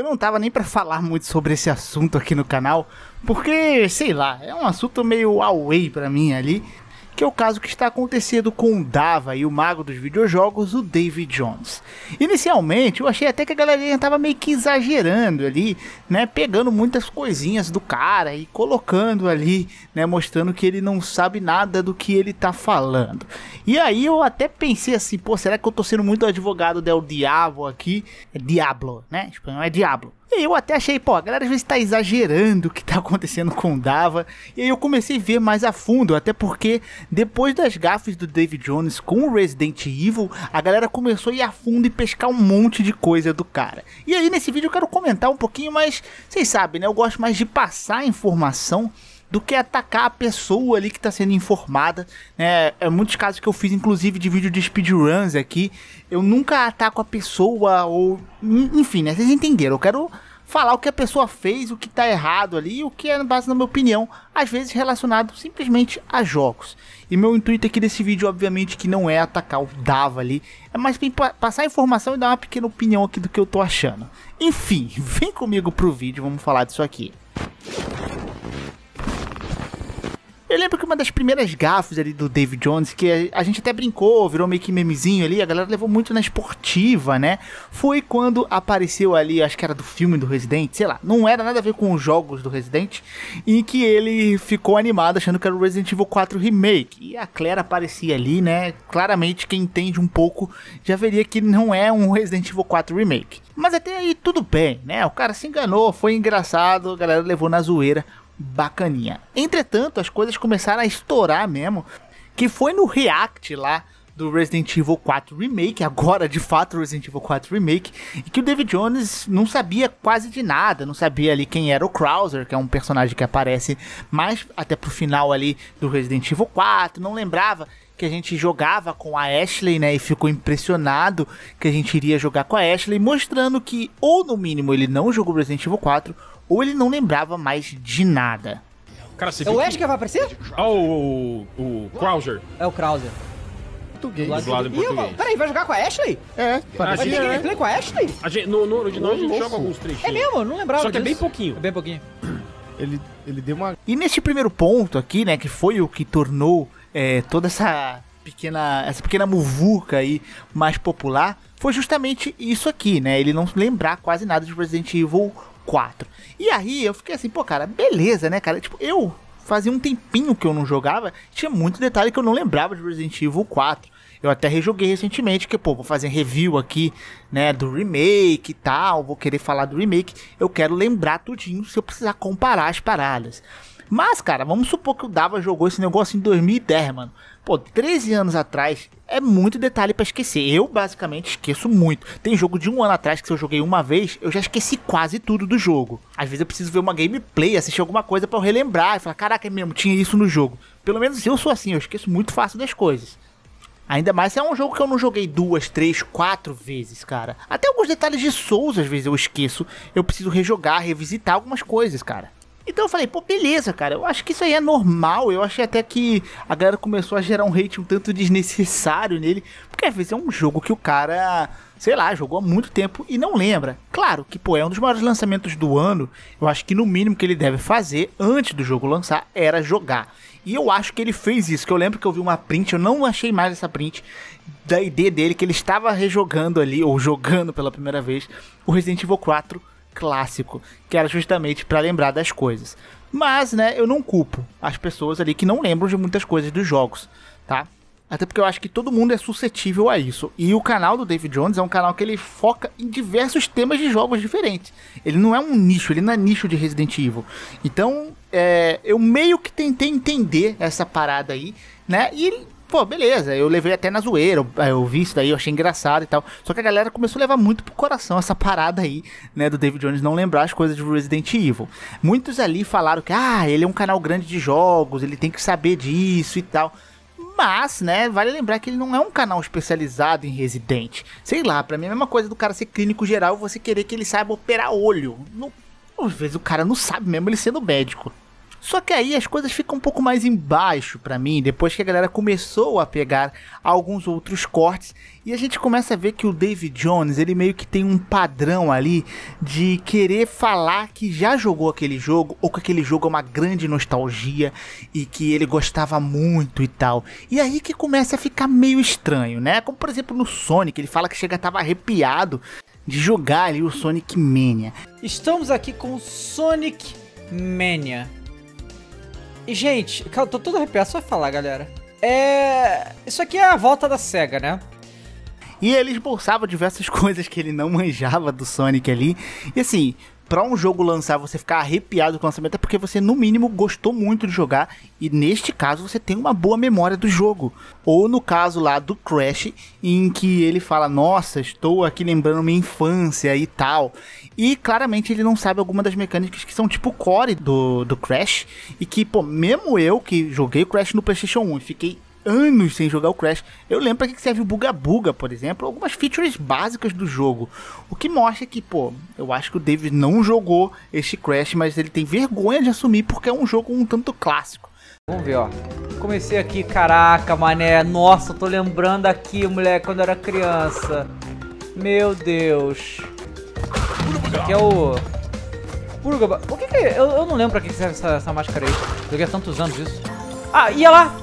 Eu não tava nem para falar muito sobre esse assunto aqui no canal, porque, sei lá, é um assunto meio away para mim ali que é o caso que está acontecendo com o Dava e o mago dos videojogos, o David Jones. Inicialmente, eu achei até que a galerinha estava meio que exagerando ali, né, pegando muitas coisinhas do cara e colocando ali, né, mostrando que ele não sabe nada do que ele tá falando. E aí eu até pensei assim, pô, será que eu tô sendo muito advogado del diabo aqui? É Diablo, né? Espanhol é Diablo. E eu até achei, pô, a galera às vezes tá exagerando o que tá acontecendo com o Dava. E aí eu comecei a ver mais a fundo, até porque depois das gafes do David Jones com o Resident Evil, a galera começou a ir a fundo e pescar um monte de coisa do cara. E aí nesse vídeo eu quero comentar um pouquinho, mais vocês sabem, né? Eu gosto mais de passar informação do que atacar a pessoa ali que está sendo informada. Né? É, é muitos casos que eu fiz, inclusive, de vídeo de speedruns aqui. Eu nunca ataco a pessoa ou. Enfim, né? Vocês entenderam. Eu quero falar o que a pessoa fez, o que está errado ali, o que é base na minha opinião, às vezes relacionado simplesmente a jogos. E meu intuito aqui desse vídeo, obviamente, que não é atacar o Dava ali, é mais bem passar informação e dar uma pequena opinião aqui do que eu tô achando. Enfim, vem comigo pro vídeo, vamos falar disso aqui. Eu lembro que uma das primeiras gafes ali do David Jones, que a gente até brincou, virou meio que memezinho ali, a galera levou muito na esportiva, né? Foi quando apareceu ali, acho que era do filme do Resident, sei lá, não era nada a ver com os jogos do Resident, em que ele ficou animado achando que era o Resident Evil 4 Remake. E a Claire aparecia ali, né? Claramente quem entende um pouco já veria que não é um Resident Evil 4 Remake. Mas até aí tudo bem, né? O cara se enganou, foi engraçado, a galera levou na zoeira bacaninha. Entretanto, as coisas começaram a estourar mesmo, que foi no React lá do Resident Evil 4 Remake, agora de fato Resident Evil 4 Remake, e que o David Jones não sabia quase de nada, não sabia ali quem era o Krauser, que é um personagem que aparece mais até pro final ali do Resident Evil 4, não lembrava que a gente jogava com a Ashley, né? E ficou impressionado que a gente iria jogar com a Ashley, mostrando que, ou no mínimo, ele não jogou Resident Evil 4, ou ele não lembrava mais de nada. Cara, você é o Ash que vai aparecer? Ah, o, o, o Krauser. É o Krauser. Português. Dublado em português. Peraí, vai jogar com a Ashley? É, parece. Vai ter gameplay né? com a Ashley? A gente, no, no original a gente joga alguns trechinhos. É mesmo? Não lembrava Só que disso. é bem pouquinho. É bem pouquinho. Ele, ele deu uma... E nesse primeiro ponto aqui, né, que foi o que tornou é, toda essa pequena, essa pequena muvuca aí mais popular foi justamente isso aqui, né? Ele não lembrar quase nada de Resident Evil 4. E aí eu fiquei assim, pô, cara, beleza, né, cara? Tipo, eu fazia um tempinho que eu não jogava, tinha muito detalhe que eu não lembrava de Resident Evil 4. Eu até rejoguei recentemente, que pô, vou fazer review aqui, né, do remake e tal, vou querer falar do remake, eu quero lembrar tudinho se eu precisar comparar as paradas. Mas, cara, vamos supor que o Dava jogou esse negócio em 2010, mano. Pô, 13 anos atrás é muito detalhe para esquecer. Eu, basicamente, esqueço muito. Tem jogo de um ano atrás que se eu joguei uma vez, eu já esqueci quase tudo do jogo. Às vezes eu preciso ver uma gameplay, assistir alguma coisa para eu relembrar e falar: caraca, é mesmo, tinha isso no jogo. Pelo menos eu sou assim, eu esqueço muito fácil das coisas. Ainda mais se é um jogo que eu não joguei duas, três, quatro vezes, cara. Até alguns detalhes de Souls às vezes eu esqueço. Eu preciso rejogar, revisitar algumas coisas, cara. Então eu falei, pô, beleza, cara. Eu acho que isso aí é normal. Eu achei até que a galera começou a gerar um hate um tanto desnecessário nele. Porque às vezes é um jogo que o cara, sei lá, jogou há muito tempo e não lembra. Claro que, pô, é um dos maiores lançamentos do ano. Eu acho que no mínimo que ele deve fazer antes do jogo lançar era jogar. E eu acho que ele fez isso. Que eu lembro que eu vi uma print, eu não achei mais essa print da ID dele, que ele estava rejogando ali, ou jogando pela primeira vez, o Resident Evil 4 clássico, que era justamente para lembrar das coisas. Mas, né, eu não culpo as pessoas ali que não lembram de muitas coisas dos jogos, tá? Até porque eu acho que todo mundo é suscetível a isso. E o canal do David Jones é um canal que ele foca em diversos temas de jogos diferentes. Ele não é um nicho, ele não é nicho de Resident Evil. Então, é, eu meio que tentei entender essa parada aí, né? E pô, beleza, eu levei até na zoeira, eu, eu vi isso daí, eu achei engraçado e tal. Só que a galera começou a levar muito pro coração essa parada aí, né, do David Jones não lembrar as coisas de Resident Evil. Muitos ali falaram que, ah, ele é um canal grande de jogos, ele tem que saber disso e tal. Mas, né, vale lembrar que ele não é um canal especializado em Resident. Sei lá, pra mim é a mesma coisa do cara ser clínico geral e você querer que ele saiba operar olho. às vezes o cara não sabe mesmo ele sendo médico. Só que aí as coisas ficam um pouco mais embaixo para mim, depois que a galera começou a pegar alguns outros cortes e a gente começa a ver que o David Jones, ele meio que tem um padrão ali de querer falar que já jogou aquele jogo ou que aquele jogo é uma grande nostalgia e que ele gostava muito e tal. E aí que começa a ficar meio estranho, né? Como por exemplo no Sonic, ele fala que chega tava arrepiado de jogar ali o Sonic Mania. Estamos aqui com Sonic Mania Gente, tô todo arrepiado só falar, galera. É. Isso aqui é a volta da SEGA, né? E ele esboçava diversas coisas que ele não manjava do Sonic ali. E assim, para um jogo lançar, você ficar arrepiado com o lançamento, é porque você, no mínimo, gostou muito de jogar. E neste caso, você tem uma boa memória do jogo. Ou no caso lá do Crash, em que ele fala: Nossa, estou aqui lembrando minha infância e tal. E claramente ele não sabe alguma das mecânicas que são tipo core do, do Crash. E que, pô, mesmo eu que joguei o Crash no PlayStation 1 e fiquei anos sem jogar o Crash. Eu lembro pra que serve o Buga Buga, por exemplo, algumas features básicas do jogo. O que mostra que, pô, eu acho que o David não jogou este Crash, mas ele tem vergonha de assumir porque é um jogo um tanto clássico. Vamos ver, ó. Comecei aqui, caraca, mané. Nossa, tô lembrando aqui, moleque, quando eu era criança. Meu Deus. Aqui é o... Burgaba. O que que... É? Eu, eu, não lembro pra que serve essa, essa máscara aí. Joguei há tantos anos isso. Ah, ia lá!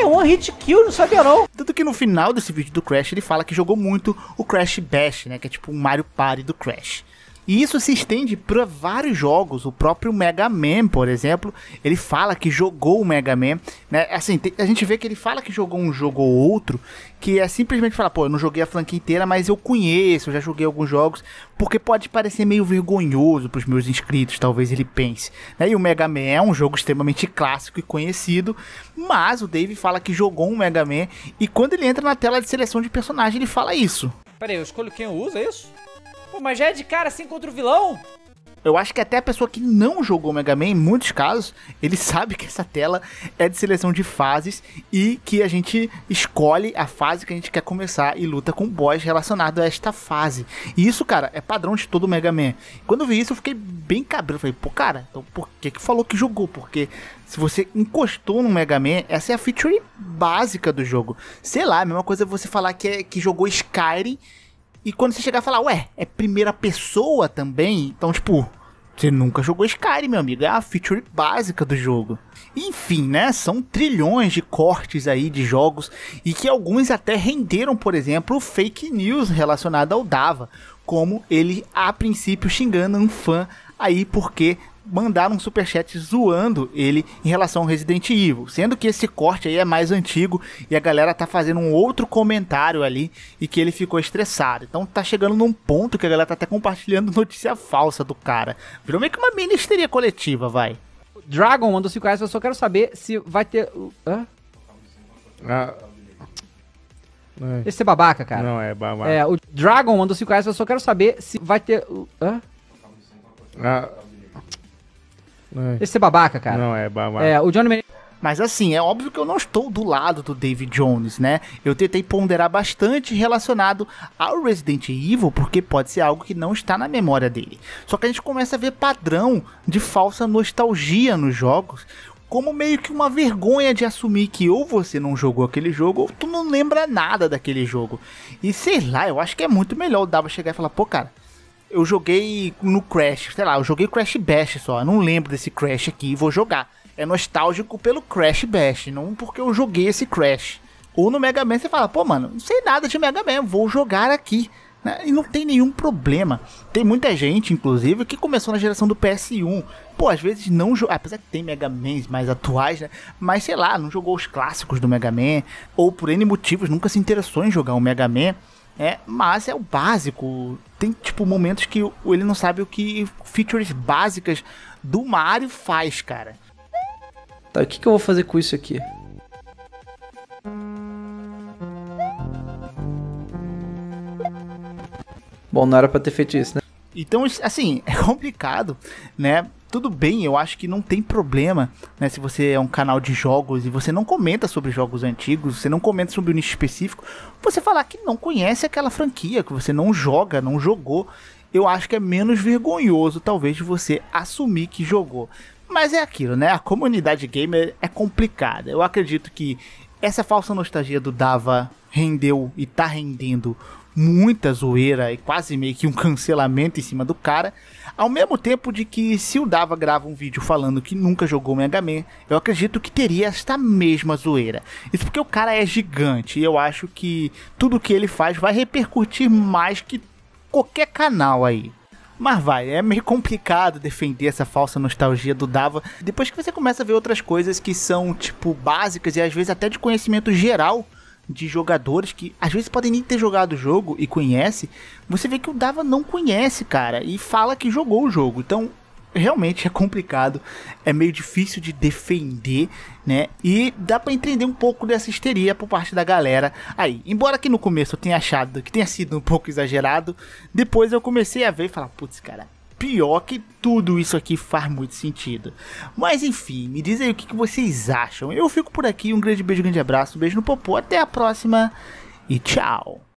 é um hit kill, não sabia não. Tanto que no final desse vídeo do Crash ele fala que jogou muito o Crash Bash, né? Que é tipo um Mario Party do Crash. E isso se estende para vários jogos. O próprio Mega Man, por exemplo, ele fala que jogou o Mega Man. Né? Assim, a gente vê que ele fala que jogou um jogo ou outro, que é simplesmente falar, pô, eu não joguei a franquia inteira, mas eu conheço, eu já joguei alguns jogos, porque pode parecer meio vergonhoso para os meus inscritos, talvez ele pense. Né? E o Mega Man é um jogo extremamente clássico e conhecido, mas o Dave fala que jogou um Mega Man, e quando ele entra na tela de seleção de personagem, ele fala isso. Peraí, eu escolho quem eu uso, é isso? Pô, mas já é de cara assim contra o vilão? Eu acho que até a pessoa que não jogou Mega Man, em muitos casos, ele sabe que essa tela é de seleção de fases e que a gente escolhe a fase que a gente quer começar e luta com boss relacionado a esta fase. E isso, cara, é padrão de todo Mega Man. Quando eu vi isso, eu fiquei bem cabreiro. Falei, pô, cara, então por que que falou que jogou? Porque se você encostou no Mega Man, essa é a feature básica do jogo. Sei lá, é a mesma coisa você falar que, é, que jogou Skyrim e quando você chegar a falar, ué, é primeira pessoa também? Então, tipo, você nunca jogou Skyrim, meu amigo. É a feature básica do jogo. Enfim, né? São trilhões de cortes aí de jogos e que alguns até renderam, por exemplo, fake news relacionada ao Dava, como ele a princípio xingando um fã aí porque mandaram um superchat zoando ele em relação ao Resident Evil. Sendo que esse corte aí é mais antigo e a galera tá fazendo um outro comentário ali e que ele ficou estressado. Então tá chegando num ponto que a galera tá até compartilhando notícia falsa do cara. Virou meio que uma mini coletiva, vai. Dragon mandou 5 reais, eu só quero saber se vai ter. Hã? Ah. Esse é babaca, cara. Não, é babaca. É, o Dragon mandou 5 reais, eu só quero saber se vai ter. Hã? Ah. É. Deixa ser babaca, cara. Não, é babaca. É, o Johnny Mas assim, é óbvio que eu não estou do lado do David Jones, né? Eu tentei ponderar bastante relacionado ao Resident Evil, porque pode ser algo que não está na memória dele. Só que a gente começa a ver padrão de falsa nostalgia nos jogos, como meio que uma vergonha de assumir que ou você não jogou aquele jogo ou tu não lembra nada daquele jogo. E sei lá, eu acho que é muito melhor o Dava chegar e falar, pô, cara, eu joguei no Crash, sei lá, eu joguei Crash Bash só, não lembro desse Crash aqui, vou jogar. É nostálgico pelo Crash Bash, não porque eu joguei esse Crash. Ou no Mega Man você fala, pô, mano, não sei nada de Mega Man, vou jogar aqui. Né? E não tem nenhum problema. Tem muita gente, inclusive, que começou na geração do PS1. Pô, às vezes não joga. Apesar que tem Mega Man mais atuais, né? Mas sei lá, não jogou os clássicos do Mega Man. Ou por N motivos nunca se interessou em jogar o um Mega Man. É, mas é o básico tem, tipo, momentos que ele não sabe o que features básicas do Mario faz, cara. Tá, o que, que eu vou fazer com isso aqui? Bom, não era pra ter feito isso, né? Então, assim, é complicado, né? tudo bem, eu acho que não tem problema, né? Se você é um canal de jogos e você não comenta sobre jogos antigos, você não comenta sobre um nicho específico, você falar que não conhece aquela franquia, que você não joga, não jogou, eu acho que é menos vergonhoso, talvez, você assumir que jogou. Mas é aquilo, né? A comunidade gamer é complicada. Eu acredito que essa falsa nostalgia do Dava rendeu e tá rendendo muita zoeira e quase meio que um cancelamento em cima do cara. Ao mesmo tempo de que se o Dava grava um vídeo falando que nunca jogou Mega Man, eu acredito que teria esta mesma zoeira. Isso porque o cara é gigante e eu acho que tudo que ele faz vai repercutir mais que qualquer canal aí. Mas vai, é meio complicado defender essa falsa nostalgia do Dava depois que você começa a ver outras coisas que são, tipo, básicas e às vezes até de conhecimento geral de jogadores que às vezes podem nem ter jogado o jogo e conhece, você vê que o Dava não conhece, cara, e fala que jogou o jogo. Então, realmente é complicado, é meio difícil de defender, né? E dá para entender um pouco dessa histeria por parte da galera aí. Embora que no começo eu tenha achado que tenha sido um pouco exagerado, depois eu comecei a ver e falar, putz, cara, Pior que tudo isso aqui faz muito sentido. Mas enfim, me diz aí o que, que vocês acham. Eu fico por aqui, um grande beijo, grande abraço, um beijo no popô, até a próxima e tchau.